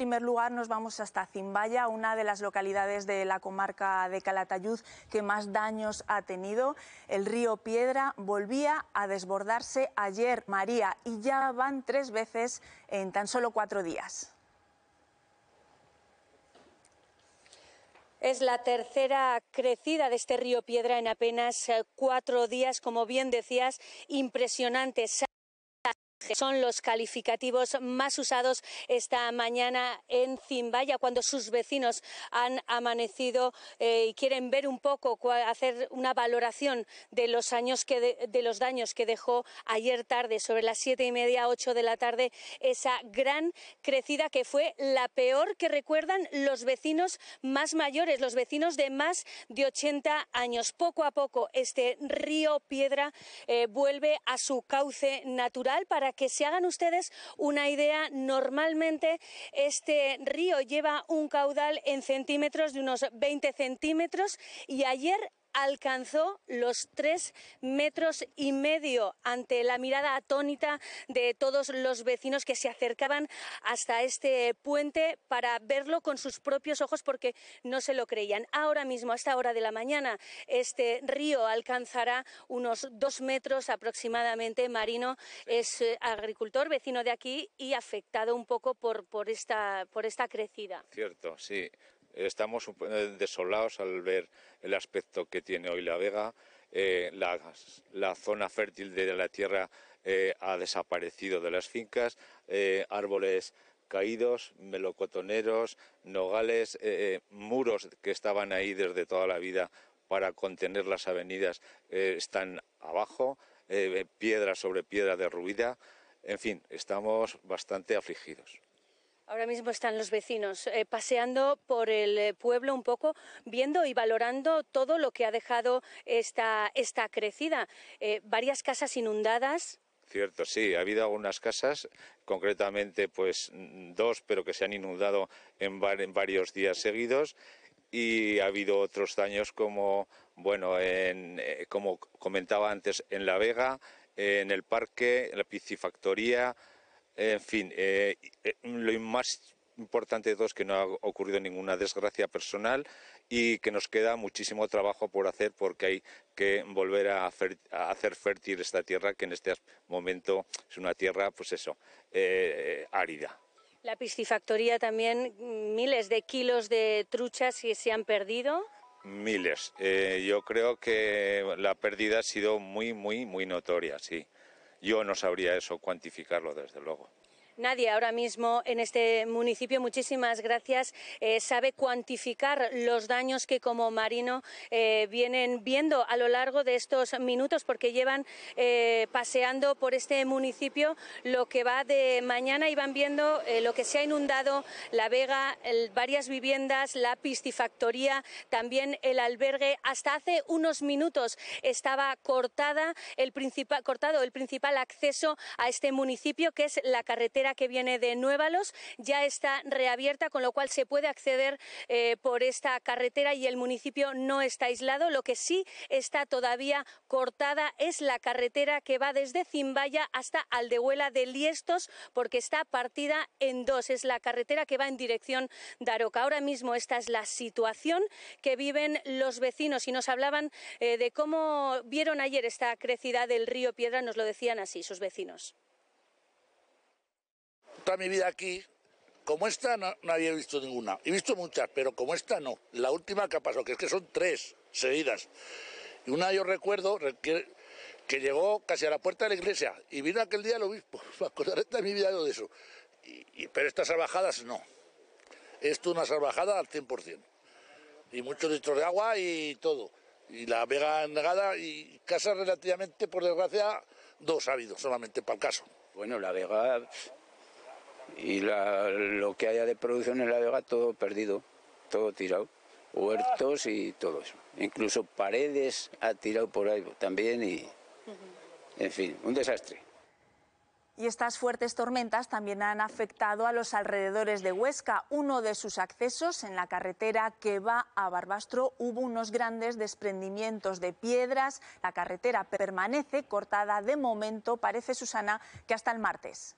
En primer lugar nos vamos hasta Zimbaya, una de las localidades de la comarca de Calatayud que más daños ha tenido. El río Piedra volvía a desbordarse ayer, María, y ya van tres veces en tan solo cuatro días. Es la tercera crecida de este río Piedra en apenas eh, cuatro días, como bien decías, impresionante. Son los calificativos más usados esta mañana en Zimbaya, cuando sus vecinos han amanecido eh, y quieren ver un poco, hacer una valoración de los, años que de, los daños que dejó ayer tarde, sobre las siete y media, ocho de la tarde, esa gran crecida que fue la peor que recuerdan los vecinos más mayores, los vecinos de más de 80 años. Poco a poco este río Piedra eh, vuelve a su cauce natural para que se hagan ustedes una idea, normalmente este río lleva un caudal en centímetros de unos 20 centímetros y ayer alcanzó los tres metros y medio ante la mirada atónita de todos los vecinos que se acercaban hasta este puente para verlo con sus propios ojos porque no se lo creían. Ahora mismo, a esta hora de la mañana, este río alcanzará unos dos metros aproximadamente. Marino es eh, agricultor, vecino de aquí y afectado un poco por, por, esta, por esta crecida. Cierto, sí. Estamos eh, desolados al ver el aspecto que tiene hoy la Vega. Eh, la, zona fértil de la tierra eh, ha desaparecido de las fincas, árboles caídos, melocotoneros, nogales, muros que estaban ahí desde toda la vida para contener las avenidas están abajo, piedra sobre piedra derruida. En fin, estamos bastante afligidos. Ahora mismo están los vecinos eh, paseando por el eh, pueblo un poco, viendo y valorando todo lo que ha dejado esta, esta crecida. Eh, varias casas inundadas. Cierto, sí, ha habido algunas casas, concretamente pues mm, dos, pero que se han inundado en, varios días seguidos y ha habido otros daños como bueno como comentaba antes en la Vega en el parque en la piscifactoría eh, en fin, eh, eh, lo más importante de todo es que no ha ocurrido ninguna desgracia personal y que nos queda muchísimo trabajo por hacer porque hay que volver a, hacer fértil esta tierra que en este momento es una tierra, pues eso, árida. La piscifactoría también, miles de kilos de truchas se han perdido. Miles. yo creo que la pérdida ha sido muy, muy, muy notoria, sí. Yo no sabría eso cuantificarlo, desde luego nadie ahora mismo en este municipio, muchísimas gracias, eh, sabe cuantificar los daños que como marino eh, vienen viendo a lo largo de estos minutos, porque llevan eh, paseando por este municipio lo que va de mañana y van viendo lo que se ha inundado, la vega, varias viviendas, la piscifactoría, también el albergue. Hasta hace unos minutos estaba cortada el cortado el principal acceso a este municipio, que es la carretera que viene de Nuevalos ya está reabierta, con lo cual se puede acceder eh, por esta carretera y el municipio no está aislado. Lo que sí está todavía cortada es la carretera que va desde Zimbaya hasta Aldehuela de Liestos, porque está partida en dos. Es la carretera que va en dirección de Aroca. Ahora mismo esta es la situación que viven los vecinos y nos hablaban eh, de cómo vieron ayer esta crecida del río Piedra, nos lo decían así sus vecinos mi vida aquí, como esta no, había visto ninguna. He visto muchas, pero como esta no. La última que ha pasado, que es que son tres seguidas. Y una yo recuerdo que, llegó casi a la puerta de la iglesia y vino aquel día el obispo. Me acordaré de mi vida de eso. Y, pero estas salvajadas no. Esto es una salvajada al 100%. Y muchos litros de agua y todo. Y la vega negada y casa relativamente, por desgracia, dos ha habido solamente para el caso. Bueno, la vega y lo que haya de producción en la vega todo perdido, todo tirado, huertos y todo eso. Incluso paredes ha tirado por ahí también y, en fin, un desastre. Y estas fuertes tormentas también han afectado a los alrededores de Huesca. Uno de sus accesos en la carretera que va a Barbastro hubo unos grandes desprendimientos de piedras. La carretera permanece cortada de momento, parece Susana, que hasta el martes.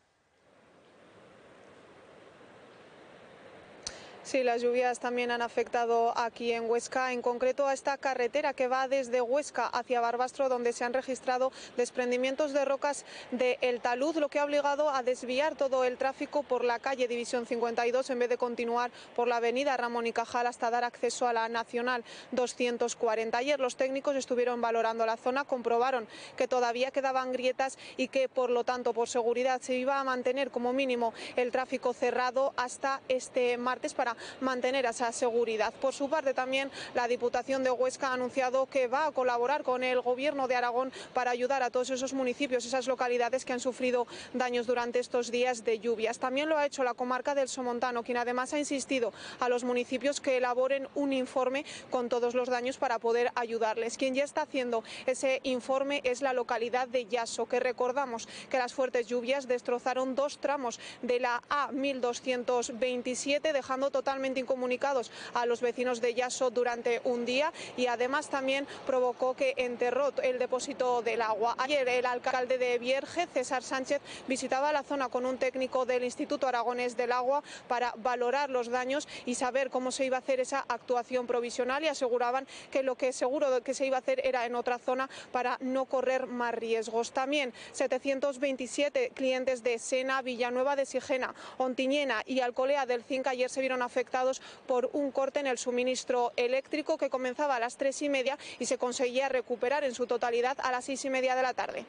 Sí, las lluvias también han afectado aquí en Huesca, en concreto a esta carretera que va desde Huesca hacia Barbastro, donde se han registrado desprendimientos de rocas del el talud, lo que ha obligado a desviar todo el tráfico por la calle División 52 en vez de continuar por la avenida Ramón y Cajal hasta dar acceso a la Nacional 240. Ayer los técnicos estuvieron valorando la zona, comprobaron que todavía quedaban grietas y que, por lo tanto, por seguridad se iba a mantener como mínimo el tráfico cerrado hasta este martes para mantener esa seguridad. Por su parte, también la Diputación de Huesca ha anunciado que va a colaborar con el Gobierno de Aragón para ayudar a todos esos municipios, esas localidades que han sufrido daños durante estos días de lluvias. También lo ha hecho la comarca del Somontano, quien además ha insistido a los municipios que elaboren un informe con todos los daños para poder ayudarles. Quien ya está haciendo ese informe es la localidad de Yaso, que recordamos que las fuertes lluvias destrozaron dos tramos de la A1227, dejando total incomunicados a los vecinos de Yaso durante un día y además también provocó que enterró el depósito del agua. Ayer el alcalde de Vierge, César Sánchez, visitaba la zona con un técnico del Instituto Aragonés del Agua para valorar los daños y saber cómo se iba a hacer esa actuación provisional y aseguraban que lo que seguro que se iba a hacer era en otra zona para no correr más riesgos. También 727 clientes de Sena, Villanueva de Sigena, Ontiñena y Alcolea del Cinca ayer se vieron afectados afectados por un corte en el suministro eléctrico que comenzaba a las tres y media y se conseguía recuperar en su totalidad a las seis y media de la tarde.